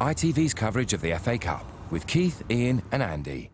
ITV's coverage of the FA Cup with Keith, Ian, and Andy.